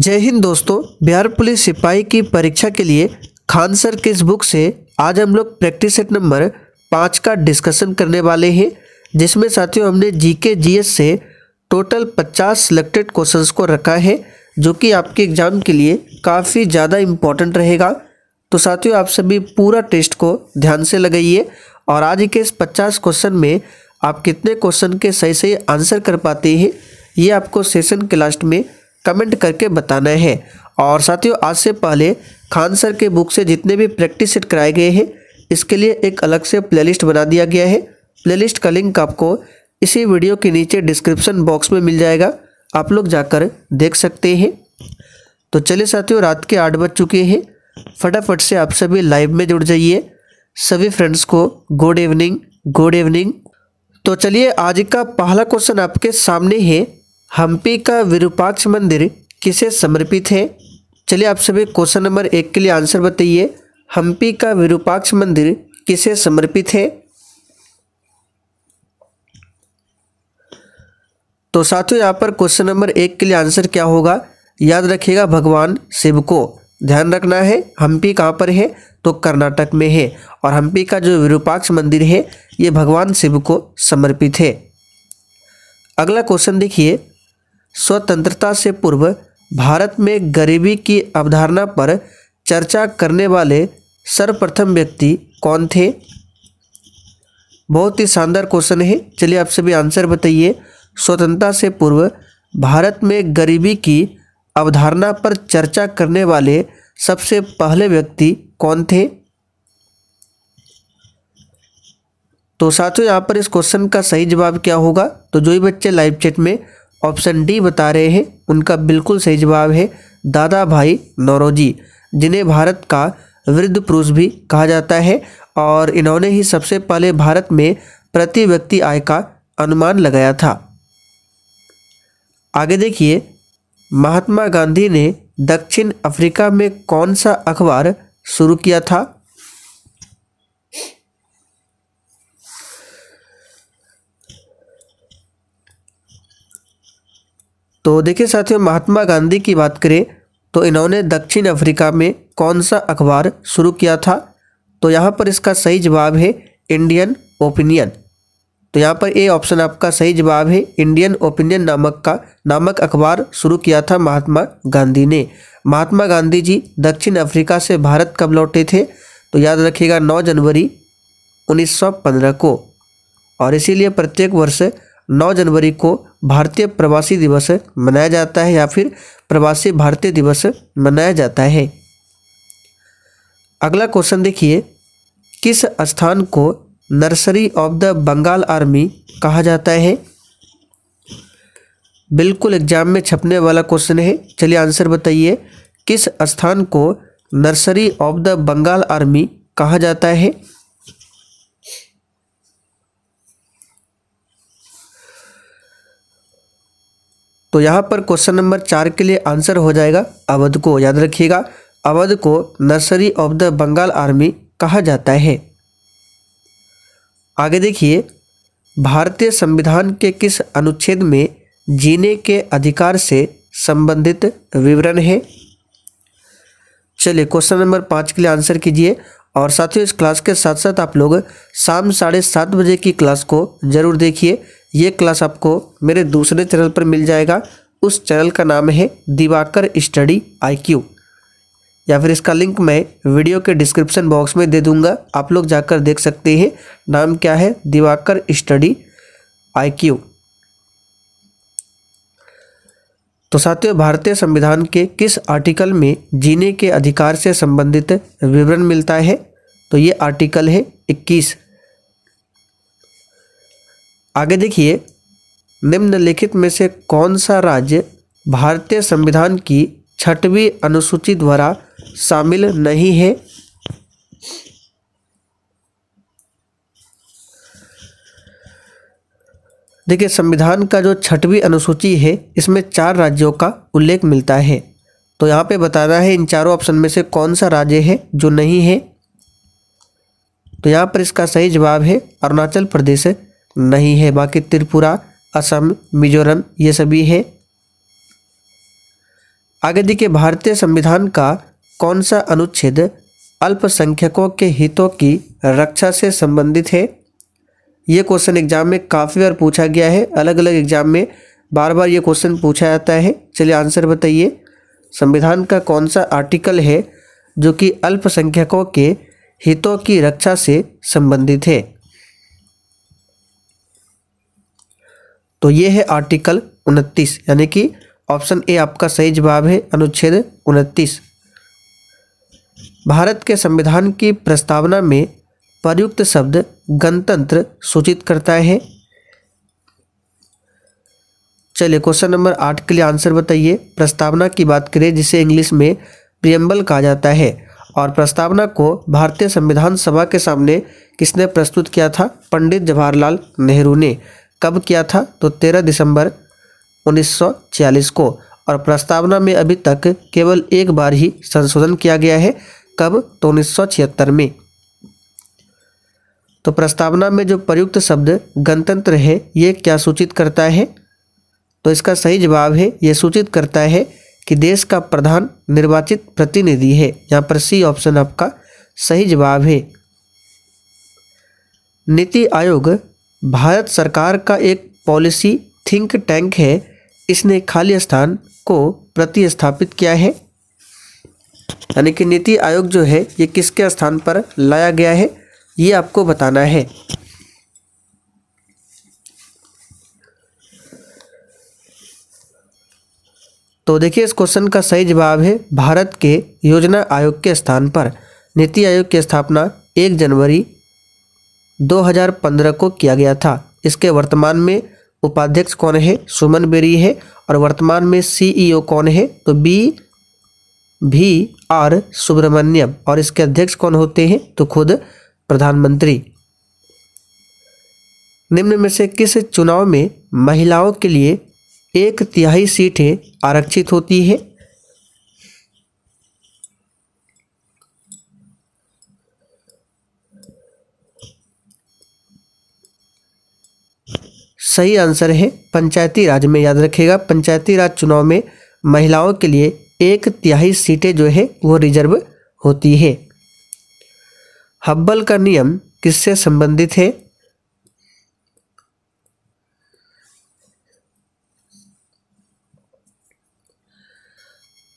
जय हिंद दोस्तों बिहार पुलिस सिपाही की परीक्षा के लिए खान सर किस इस बुक से आज हम लोग प्रैक्टिस सेट नंबर पाँच का डिस्कशन करने वाले हैं जिसमें साथियों हमने जीके जीएस से टोटल पचास सिलेक्टेड क्वेश्चंस को रखा है जो कि आपके एग्ज़ाम के लिए काफ़ी ज़्यादा इम्पोर्टेंट रहेगा तो साथियों आप सभी पूरा टेस्ट को ध्यान से लगाइए और आज के इस पचास क्वेश्चन में आप कितने क्वेश्चन के सही सही आंसर कर पाते हैं ये आपको सेशन के लास्ट में कमेंट करके बताना है और साथियों आज से पहले खान सर के बुक से जितने भी प्रैक्टिस सेट कराए गए हैं इसके लिए एक अलग से प्लेलिस्ट बना दिया गया है प्लेलिस्ट का लिंक आपको इसी वीडियो के नीचे डिस्क्रिप्शन बॉक्स में मिल जाएगा आप लोग जाकर देख सकते हैं तो चलिए साथियों रात के आठ बज चुके हैं फटाफट से आप सभी लाइव में जुड़ जाइए सभी फ्रेंड्स को गुड इवनिंग गुड इवनिंग तो चलिए आज का पहला क्वेश्चन आपके सामने है हम्पी का विरूपाक्ष मंदिर किसे समर्पित है चलिए आप सभी क्वेश्चन नंबर एक के लिए आंसर बताइए हम्पी का विरूपाक्ष मंदिर किसे समर्पित है तो साथियों यहाँ पर क्वेश्चन नंबर एक के लिए आंसर क्या होगा याद रखिएगा भगवान शिव को ध्यान रखना है हम्पी कहाँ पर है तो कर्नाटक में है और हम्पी का जो विरूपाक्ष मंदिर है ये भगवान शिव को समर्पित है अगला क्वेश्चन देखिए स्वतंत्रता से पूर्व भारत में गरीबी की अवधारणा पर चर्चा करने वाले सर्वप्रथम व्यक्ति कौन थे बहुत ही शानदार क्वेश्चन है चलिए आप सभी आंसर बताइए स्वतंत्रता से पूर्व भारत में गरीबी की अवधारणा पर चर्चा करने वाले सबसे पहले व्यक्ति कौन थे तो साथियों यहाँ पर इस क्वेश्चन का सही जवाब क्या होगा तो जो भी बच्चे लाइव चैट में ऑप्शन डी बता रहे हैं उनका बिल्कुल सही जवाब है दादा भाई नौरोजी जिन्हें भारत का वृद्ध पुरुष भी कहा जाता है और इन्होंने ही सबसे पहले भारत में प्रति व्यक्ति आय का अनुमान लगाया था आगे देखिए महात्मा गांधी ने दक्षिण अफ्रीका में कौन सा अखबार शुरू किया था तो देखिए साथियों महात्मा गांधी की बात करें तो इन्होंने दक्षिण अफ्रीका में कौन सा अखबार शुरू किया था तो यहाँ पर इसका सही जवाब है इंडियन ओपिनियन तो यहाँ पर ए ऑप्शन आपका सही जवाब है इंडियन ओपिनियन नामक का नामक अखबार शुरू किया था महात्मा गांधी ने महात्मा गांधी जी दक्षिण अफ्रीका से भारत कब लौटे थे तो याद रखिएगा 9 जनवरी 1915 को और इसीलिए प्रत्येक वर्ष 9 जनवरी को भारतीय प्रवासी दिवस मनाया जाता है या फिर प्रवासी भारतीय दिवस मनाया जाता है अगला क्वेश्चन देखिए किस स्थान को nursery of the Bengal army कहा जाता है बिल्कुल एग्जाम में छपने वाला क्वेश्चन है चलिए आंसर बताइए किस स्थान को nursery of the Bengal army कहा जाता है तो यहाँ पर क्वेश्चन नंबर चार के लिए आंसर हो जाएगा अवध को याद रखिएगा अवध को nursery of the Bengal army कहा जाता है आगे देखिए भारतीय संविधान के किस अनुच्छेद में जीने के अधिकार से संबंधित विवरण है चलिए क्वेश्चन नंबर पाँच के लिए आंसर कीजिए और साथियों इस क्लास के साथ साथ आप लोग शाम साढ़े सात बजे की क्लास को जरूर देखिए ये क्लास आपको मेरे दूसरे चैनल पर मिल जाएगा उस चैनल का नाम है दिवाकर स्टडी आईक्यू या फिर इसका लिंक मैं वीडियो के डिस्क्रिप्शन बॉक्स में दे दूंगा आप लोग जाकर देख सकते हैं नाम क्या है दिवाकर स्टडी आईक्यू तो साथियों भारतीय संविधान के किस आर्टिकल में जीने के अधिकार से संबंधित विवरण मिलता है तो ये आर्टिकल है इक्कीस आगे देखिए निम्नलिखित में से कौन सा राज्य भारतीय संविधान की छठवीं अनुसूची द्वारा शामिल नहीं है देखिए संविधान का जो छठवीं अनुसूची है इसमें चार राज्यों का उल्लेख मिलता है तो यहाँ पे बताना है इन चारों ऑप्शन में से कौन सा राज्य है जो नहीं है तो यहाँ पर इसका सही जवाब है अरुणाचल प्रदेश है नहीं है बाकी त्रिपुरा असम मिजोरम ये सभी है आगे देखिए भारतीय संविधान का कौन सा अनुच्छेद अल्पसंख्यकों के हितों की रक्षा से संबंधित है ये क्वेश्चन एग्जाम में काफ़ी बार पूछा गया है अलग अलग एग्जाम में बार बार ये क्वेश्चन पूछा जाता है चलिए आंसर बताइए संविधान का कौन सा आर्टिकल है जो कि अल्पसंख्यकों के हितों की रक्षा से संबंधित है तो ये है आर्टिकल उनतीस यानी कि ऑप्शन ए आपका सही जवाब है अनुच्छेद उनतीस भारत के संविधान की प्रस्तावना में प्रयुक्त शब्द गणतंत्र सूचित करता है चलिए क्वेश्चन नंबर आठ के लिए आंसर बताइए प्रस्तावना की बात करें जिसे इंग्लिश में प्रियम्बल कहा जाता है और प्रस्तावना को भारतीय संविधान सभा के सामने किसने प्रस्तुत किया था पंडित जवाहरलाल नेहरू ने कब किया था तो 13 दिसंबर 1946 को और प्रस्तावना में अभी तक केवल एक बार ही संशोधन किया गया है कब तो उन्नीस में तो प्रस्तावना में जो प्रयुक्त शब्द गणतंत्र है ये क्या सूचित करता है तो इसका सही जवाब है ये सूचित करता है कि देश का प्रधान निर्वाचित प्रतिनिधि है यहाँ पर सी ऑप्शन आपका सही जवाब है नीति आयोग भारत सरकार का एक पॉलिसी थिंक टैंक है इसने खाली स्थान को प्रतिस्थापित किया है यानी कि नीति आयोग जो है ये किसके स्थान पर लाया गया है ये आपको बताना है तो देखिए इस क्वेश्चन का सही जवाब है भारत के योजना आयोग के स्थान पर नीति आयोग की स्थापना एक जनवरी 2015 को किया गया था इसके वर्तमान में उपाध्यक्ष कौन है सुमन बेरी है और वर्तमान में सीईओ e कौन है तो बी भी आर सुब्रमण्यम और इसके अध्यक्ष कौन होते हैं तो खुद प्रधानमंत्री निम्न में से किस चुनाव में महिलाओं के लिए एक तिहाई सीटें आरक्षित होती है सही आंसर है पंचायती राज में याद रखिएगा पंचायती राज चुनाव में महिलाओं के लिए एक तिहाई सीटें जो है वो रिजर्व होती है हब्बल का नियम किससे संबंधित है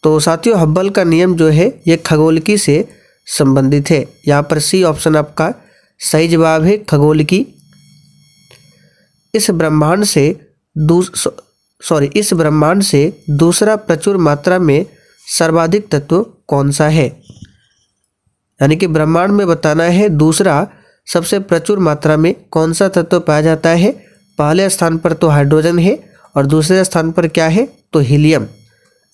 तो साथियों हब्बल का नियम जो है ये खगोलकी से संबंधित है यहाँ पर सी ऑप्शन आपका सही जवाब है खगोलकी इस ब्रह्मांड से सॉरी इस ब्रह्मांड से दूसरा प्रचुर मात्रा में सर्वाधिक तत्व कौन सा है यानी कि ब्रह्मांड में बताना है दूसरा सबसे प्रचुर मात्रा में कौन सा तत्व पाया जाता है पहले स्थान पर तो हाइड्रोजन है और दूसरे स्थान पर क्या है तो हीलियम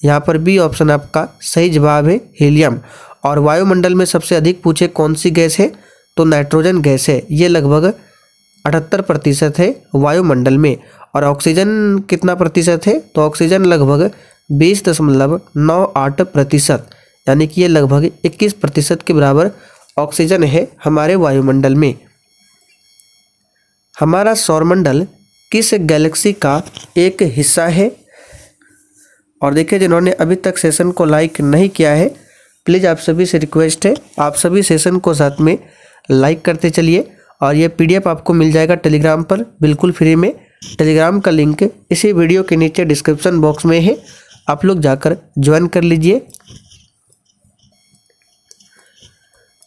यहाँ पर बी ऑप्शन आपका सही जवाब है हीलियम और वायुमंडल में सबसे अधिक पूछे कौन सी गैस है तो नाइट्रोजन गैस है ये लगभग अठहत्तर प्रतिशत है वायुमंडल में और ऑक्सीजन कितना प्रतिशत है तो ऑक्सीजन लगभग बीस दशमलव नौ आठ प्रतिशत यानी कि ये लगभग इक्कीस प्रतिशत के बराबर ऑक्सीजन है हमारे वायुमंडल में हमारा सौरमंडल किस गैलेक्सी का एक हिस्सा है और देखिए जिन्होंने अभी तक सेशन को लाइक नहीं किया है प्लीज़ आप सभी से रिक्वेस्ट है आप सभी सेशन को साथ में लाइक करते चलिए और ये पीडीएफ आपको मिल जाएगा टेलीग्राम पर बिल्कुल फ्री में टेलीग्राम का लिंक इसी वीडियो के नीचे डिस्क्रिप्शन बॉक्स में है आप लोग जाकर ज्वाइन कर लीजिए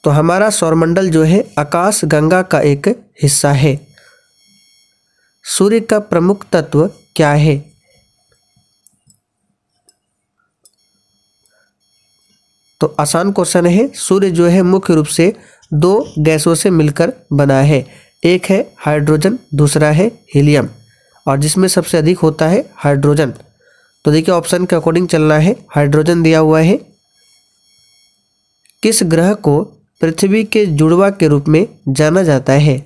तो हमारा सौरमंडल जो है आकाश गंगा का एक हिस्सा है सूर्य का प्रमुख तत्व क्या है तो आसान क्वेश्चन है सूर्य जो है मुख्य रूप से दो गैसों से मिलकर बना है एक है हाइड्रोजन दूसरा है हीलियम और जिसमें सबसे अधिक होता है हाइड्रोजन तो देखिए ऑप्शन के अकॉर्डिंग चलना है हाइड्रोजन दिया हुआ है किस ग्रह को पृथ्वी के जुड़वा के रूप में जाना जाता है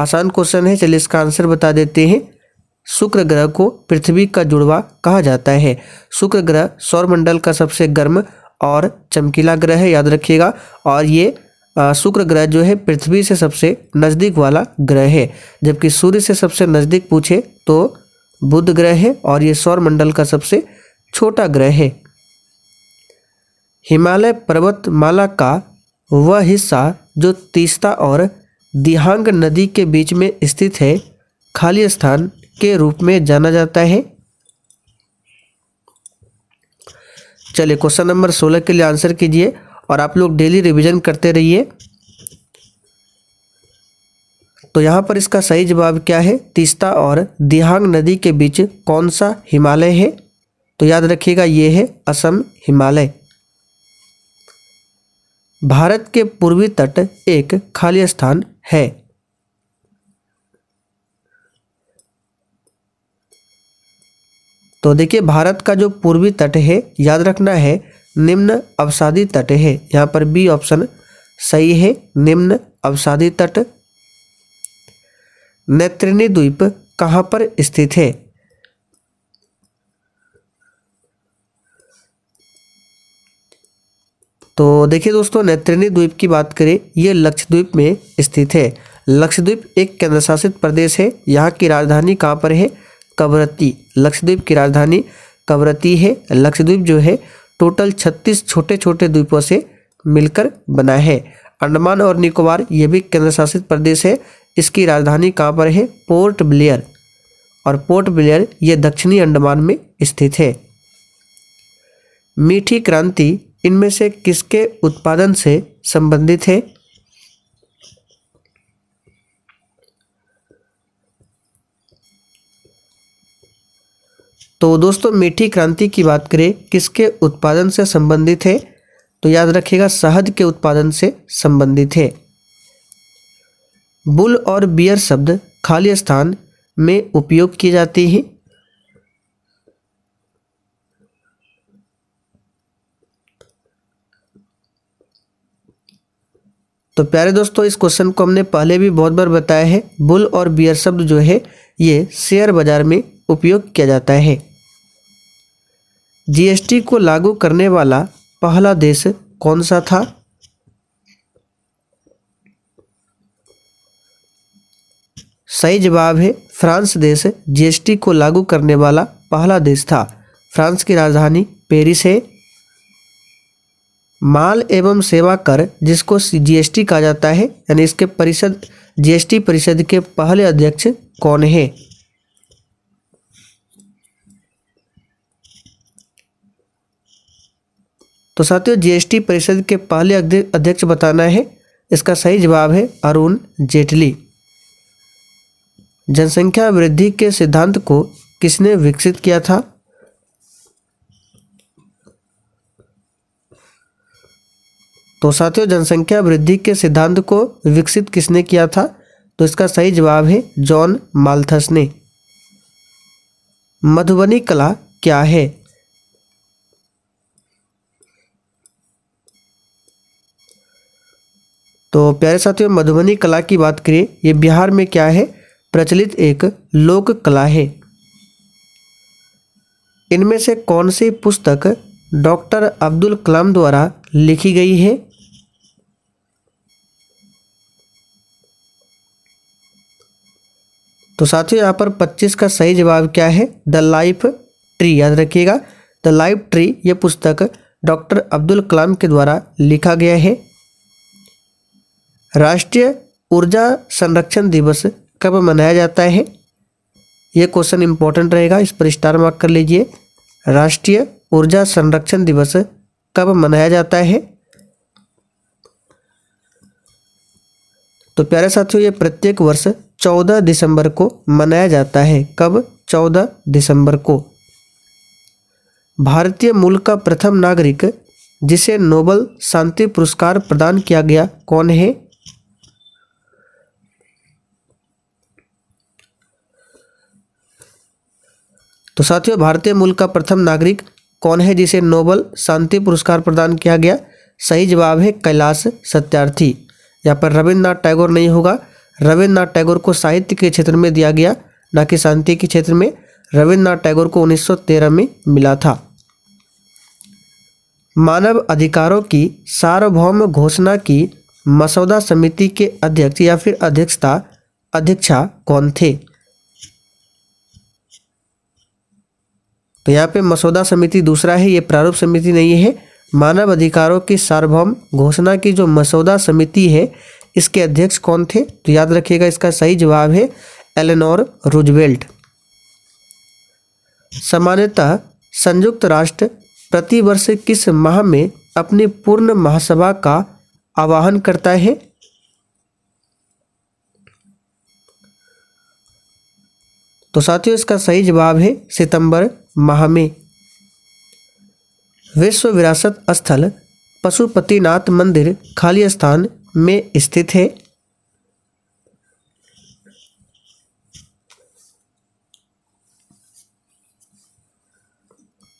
आसान क्वेश्चन है चलिए इसका आंसर बता देते हैं शुक्र ग्रह को पृथ्वी का जुड़वा कहा जाता है शुक्र ग्रह सौरमंडल का सबसे गर्म और चमकीला ग्रह है याद रखिएगा और ये शुक्र ग्रह जो है पृथ्वी से सबसे नज़दीक वाला ग्रह है जबकि सूर्य से सबसे नज़दीक पूछे तो बुध ग्रह है और ये सौर मंडल का सबसे छोटा ग्रह है हिमालय पर्वतमाला का वह हिस्सा जो तीस्ता और दिहांग नदी के बीच में स्थित है खाली स्थान के रूप में जाना जाता है चलिए क्वेश्चन नंबर सोलह के लिए आंसर कीजिए और आप लोग डेली रिविजन करते रहिए तो यहाँ पर इसका सही जवाब क्या है तीस्ता और दिहांग नदी के बीच कौन सा हिमालय है तो याद रखिएगा ये है असम हिमालय भारत के पूर्वी तट एक खाली स्थान है तो देखिए भारत का जो पूर्वी तट है याद रखना है निम्न अवसादी तट है यहाँ पर बी ऑप्शन सही है निम्न अवसादी तट नेत्रिनी द्वीप कहाँ पर स्थित है तो देखिए दोस्तों नेत्रिनी द्वीप की बात करें ये लक्षद्वीप में स्थित है लक्षद्वीप एक केंद्रशासित प्रदेश है यहाँ की राजधानी कहाँ पर है कवरती लक्षद्वीप की राजधानी कवरती है लक्षद्वीप जो है टोटल 36 छोटे छोटे द्वीपों से मिलकर बना है अंडमान और निकोबार ये भी केंद्र शासित प्रदेश है इसकी राजधानी कहाँ पर है पोर्ट ब्लेयर और पोर्ट ब्लेयर ये दक्षिणी अंडमान में स्थित है मीठी क्रांति इनमें से किसके उत्पादन से संबंधित है तो दोस्तों मीठी क्रांति की बात करें किसके उत्पादन से संबंधित है तो याद रखिएगा शहद के उत्पादन से संबंधित है बुल और बियर शब्द खाली स्थान में उपयोग किए जाते हैं तो प्यारे दोस्तों इस क्वेश्चन को हमने पहले भी बहुत बार बताया है बुल और बियर शब्द जो है ये शेयर बाजार में उपयोग किया जाता है जीएसटी को लागू करने वाला पहला देश कौन सा था सही जवाब है फ्रांस देश जीएसटी को लागू करने वाला पहला देश था फ्रांस की राजधानी पेरिस है माल एवं सेवा कर जिसको जीएसटी कहा जाता है यानी इसके परिषद जीएसटी परिषद के पहले अध्यक्ष कौन है तो साथियों जीएसटी परिषद के पहले अध्यक्ष बताना है इसका सही जवाब है अरुण जेटली जनसंख्या वृद्धि के सिद्धांत को किसने विकसित किया था तो साथियों जनसंख्या वृद्धि के सिद्धांत को विकसित किसने किया था तो इसका सही जवाब है जॉन माल्थस ने मधुबनी कला क्या है तो प्यारे साथियों मधुबनी कला की बात करें ये बिहार में क्या है प्रचलित एक लोक कला है इनमें से कौन सी पुस्तक डॉक्टर अब्दुल कलाम द्वारा लिखी गई है तो साथियों यहाँ पर 25 का सही जवाब क्या है द लाइफ ट्री याद रखिएगा द लाइफ ट्री ये पुस्तक डॉक्टर अब्दुल कलाम के द्वारा लिखा गया है राष्ट्रीय ऊर्जा संरक्षण दिवस कब मनाया जाता है ये क्वेश्चन इंपॉर्टेंट रहेगा इस पर स्टार मार्क कर लीजिए राष्ट्रीय ऊर्जा संरक्षण दिवस कब मनाया जाता है तो प्यारे साथियों ये प्रत्येक वर्ष 14 दिसंबर को मनाया जाता है कब 14 दिसंबर को भारतीय मूल का प्रथम नागरिक जिसे नोबल शांति पुरस्कार प्रदान किया गया कौन है तो साथियों भारतीय मूल का प्रथम नागरिक कौन है जिसे नोबल शांति पुरस्कार प्रदान किया गया सही जवाब है कैलाश सत्यार्थी यहाँ पर रविन्द्रनाथ टैगोर नहीं होगा रविन्द्रनाथ टैगोर को साहित्य के क्षेत्र में दिया गया न कि शांति के क्षेत्र में रविन्द्रनाथ टैगोर को 1913 में मिला था मानव अधिकारों की सार्वभौम घोषणा की मसौदा समिति के अध्यक्ष या फिर अध्यक्षता अध्यक्षा कौन थे तो यहाँ पे मसौदा समिति दूसरा है ये प्रारूप समिति नहीं है मानव अधिकारों की सार्वभौम घोषणा की जो मसौदा समिति है इसके अध्यक्ष कौन थे तो याद रखिएगा इसका सही जवाब है एलेनोर रूजवेल्ट सामान्यतः संयुक्त राष्ट्र प्रतिवर्ष किस माह में अपनी पूर्ण महासभा का आवाहन करता है तो साथियों इसका सही जवाब है सितंबर माह में विश्व विरासत स्थल पशुपतिनाथ मंदिर खाली स्थान में स्थित है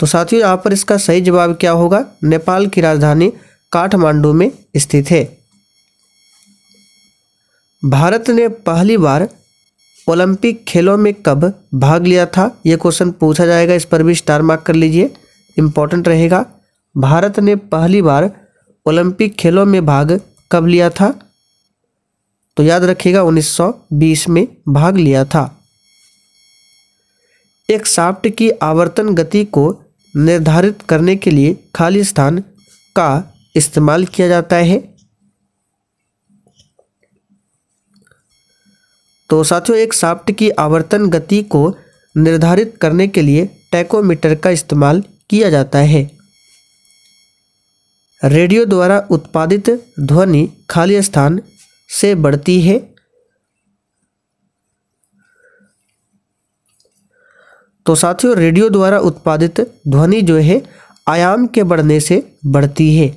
तो साथियों यहाँ पर इसका सही जवाब क्या होगा नेपाल की राजधानी काठमांडू में स्थित है भारत ने पहली बार ओलंपिक खेलों में कब भाग लिया था यह क्वेश्चन पूछा जाएगा इस पर भी स्टार मार्क कर लीजिए इम्पोर्टेंट रहेगा भारत ने पहली बार ओलंपिक खेलों में भाग कब लिया था तो याद रखिएगा 1920 में भाग लिया था एक साफ्ट की आवर्तन गति को निर्धारित करने के लिए खाली स्थान का इस्तेमाल किया जाता है तो साथियों एक साफ्ट की आवर्तन गति को निर्धारित करने के लिए टैकोमीटर का इस्तेमाल किया जाता है रेडियो द्वारा उत्पादित ध्वनि खाली स्थान से बढ़ती है तो साथियों रेडियो द्वारा उत्पादित ध्वनि जो है आयाम के बढ़ने से बढ़ती है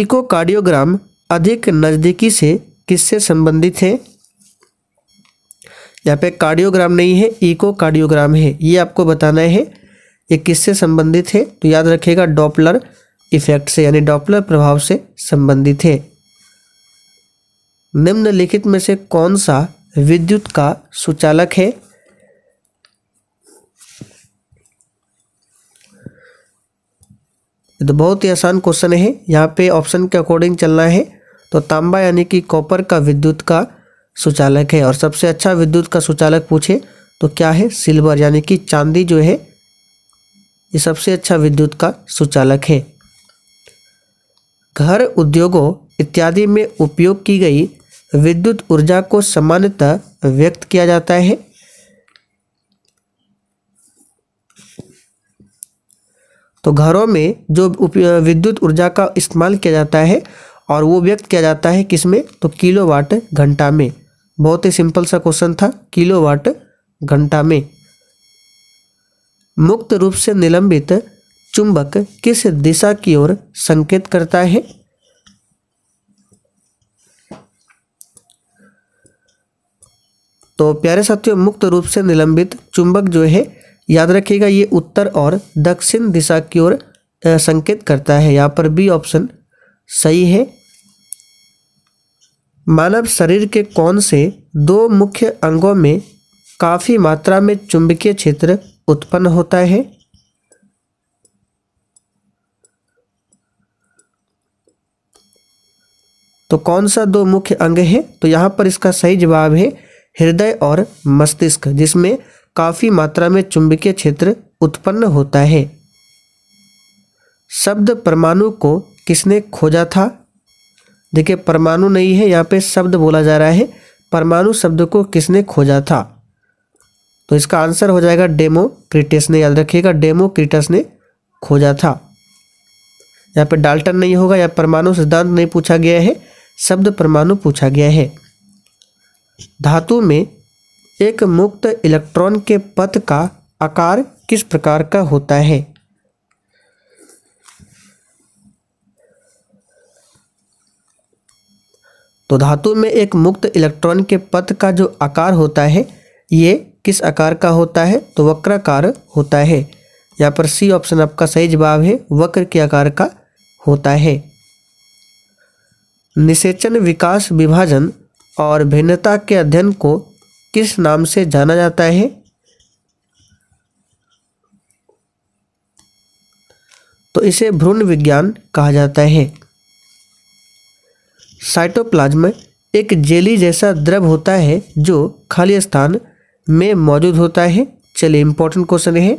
इकोकार्डियोग्राम अधिक नज़दीकी से किससे संबंधित है यहाँ पे कार्डियोग्राम नहीं है इको कार्डियोग्राम है ये आपको बताना है ये किससे संबंधित है तो याद रखेगा डॉपलर इफेक्ट से यानी डॉपलर प्रभाव से संबंधित है निम्नलिखित में से कौन सा विद्युत का सुचालक है तो बहुत ही आसान क्वेश्चन है यहाँ पे ऑप्शन के अकॉर्डिंग चलना है तो तांबा यानी कि कॉपर का विद्युत का सुचालक है और सबसे अच्छा विद्युत का सुचालक पूछे तो क्या है सिल्वर यानी कि चांदी जो है ये सबसे अच्छा विद्युत का सुचालक है घर उद्योगों इत्यादि में उपयोग की गई विद्युत ऊर्जा को सामान्यतः व्यक्त किया जाता है तो घरों में जो विद्युत ऊर्जा का इस्तेमाल किया जाता है और वो व्यक्त किया जाता है किसमें तो किलो वाट घंटा में बहुत ही सिंपल सा क्वेश्चन था किलो वाट घंटा में मुक्त रूप से निलंबित चुंबक किस दिशा की ओर संकेत करता है तो प्यारे साथियों मुक्त रूप से निलंबित चुंबक जो है याद रखिएगा ये उत्तर और दक्षिण दिशा की ओर संकेत करता है यहाँ पर बी ऑप्शन सही है मानव शरीर के कौन से दो मुख्य अंगों में काफ़ी मात्रा में चुंबकीय क्षेत्र उत्पन्न होता है तो कौन सा दो मुख्य अंग है तो यहां पर इसका सही जवाब है हृदय और मस्तिष्क जिसमें काफ़ी मात्रा में चुंबकीय क्षेत्र उत्पन्न होता है शब्द परमाणु को किसने खोजा था देखिए परमाणु नहीं है यहाँ पे शब्द बोला जा रहा है परमाणु शब्द को किसने खोजा था तो इसका आंसर हो जाएगा डेमो क्रिटस ने याद रखिएगा डेमो क्रिटस ने खोजा था यहाँ पे डाल्टन नहीं होगा या परमाणु सिद्धांत नहीं पूछा गया है शब्द परमाणु पूछा गया है धातु में एक मुक्त इलेक्ट्रॉन के पथ का आकार किस प्रकार का होता है तो धातु में एक मुक्त इलेक्ट्रॉन के पथ का जो आकार होता है ये किस आकार का होता है तो वक्राकार होता है यहाँ पर सी ऑप्शन आपका सही जवाब है वक्र के आकार का होता है निषेचन विकास विभाजन और भिन्नता के अध्ययन को किस नाम से जाना जाता है तो इसे भ्रूण विज्ञान कहा जाता है साइटोप्लाज्म एक जेली जैसा द्रव होता है जो खाली स्थान में मौजूद होता है चलिए इंपॉर्टेंट क्वेश्चन है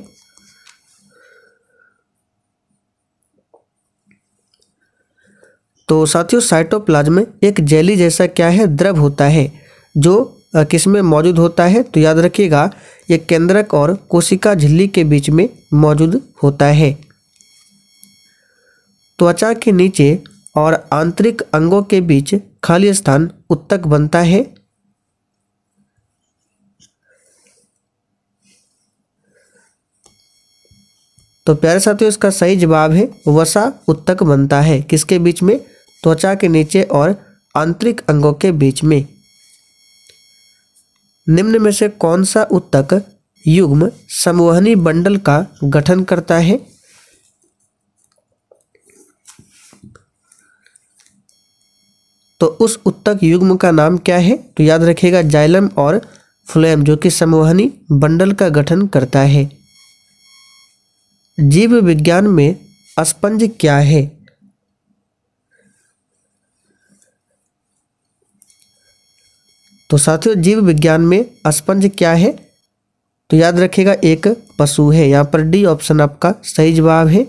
तो साथियों साइटोप्लाज्म एक जेली जैसा क्या है द्रव होता है जो किस में मौजूद होता है तो याद रखिएगा ये केंद्रक और कोशिका झिल्ली के बीच में मौजूद होता है त्वचा तो के नीचे और आंतरिक अंगों के बीच खाली स्थान उत्तक बनता है तो प्यारे साथियों इसका सही जवाब है वसा उत्तक बनता है किसके बीच में त्वचा के नीचे और आंतरिक अंगों के बीच में निम्न में से कौन सा उत्तक युग्म समूहनी बंडल का गठन करता है तो उस उत्तक युग्म का नाम क्या है तो याद रखिएगा जाइलम और फ्लोएम जो कि समवहनी बंडल का गठन करता है जीव विज्ञान में स्पंज क्या है तो साथियों जीव विज्ञान में स्पंज क्या है तो याद रखिएगा एक पशु है यहां पर डी ऑप्शन आपका सही जवाब है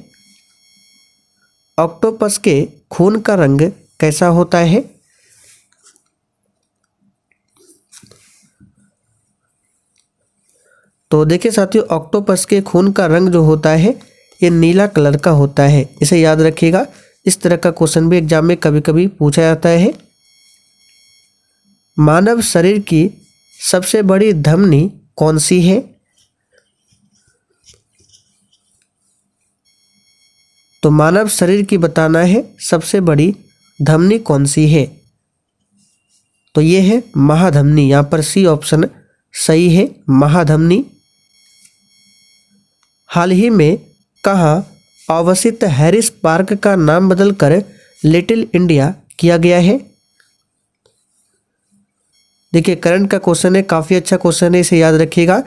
ऑक्टोपस के खून का रंग कैसा होता है तो देखिए साथियों ऑक्टोपस के खून का रंग जो होता है ये नीला कलर का होता है इसे याद रखिएगा इस तरह का क्वेश्चन भी एग्जाम में कभी कभी पूछा जाता है मानव शरीर की सबसे बड़ी धमनी कौन सी है तो मानव शरीर की बताना है सबसे बड़ी धमनी कौन सी है तो ये है महाधमनी यहाँ पर सी ऑप्शन सही है महाधमनी हाल ही में कहाँ अवस्थित हैरिस पार्क का नाम बदलकर लिटिल इंडिया किया गया है देखिए करंट का क्वेश्चन है काफ़ी अच्छा क्वेश्चन है इसे याद रखिएगा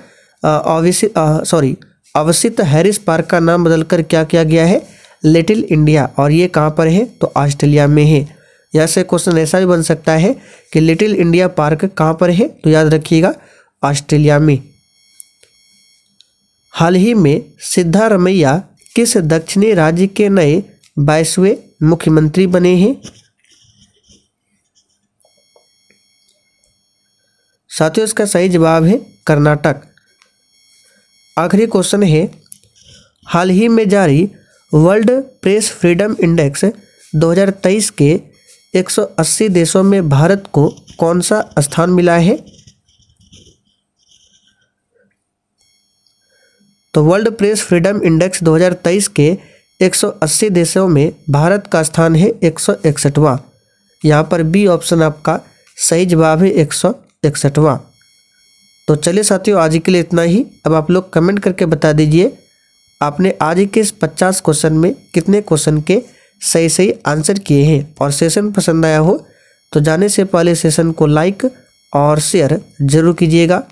सॉरी अवस्थित हैरिस पार्क का नाम बदलकर क्या किया गया है लिटिल इंडिया और ये कहाँ पर है तो ऑस्ट्रेलिया में है यहाँ से क्वेश्चन ऐसा भी बन सकता है कि लिटिल इंडिया पार्क कहाँ पर है तो याद रखिएगा ऑस्ट्रेलिया में हाल ही में सिद्धारमैया किस दक्षिणी राज्य के नए बाईसवें मुख्यमंत्री बने हैं साथियों इसका सही जवाब है कर्नाटक आखिरी क्वेश्चन है हाल ही में जारी वर्ल्ड प्रेस फ्रीडम इंडेक्स 2023 के 180 देशों में भारत को कौन सा स्थान मिला है तो वर्ल्ड प्रेस फ्रीडम इंडेक्स 2023 के 180 देशों में भारत का स्थान है एक सौ इकसठवा यहाँ पर बी ऑप्शन आपका सही जवाब है एक सौ इकसठवा तो चलिए साथियों आज के लिए इतना ही अब आप लोग कमेंट करके बता दीजिए आपने आज के इस पचास क्वेश्चन में कितने क्वेश्चन के सही सही आंसर किए हैं और सेशन पसंद आया हो तो जाने से पहले सेशन को लाइक और शेयर जरूर कीजिएगा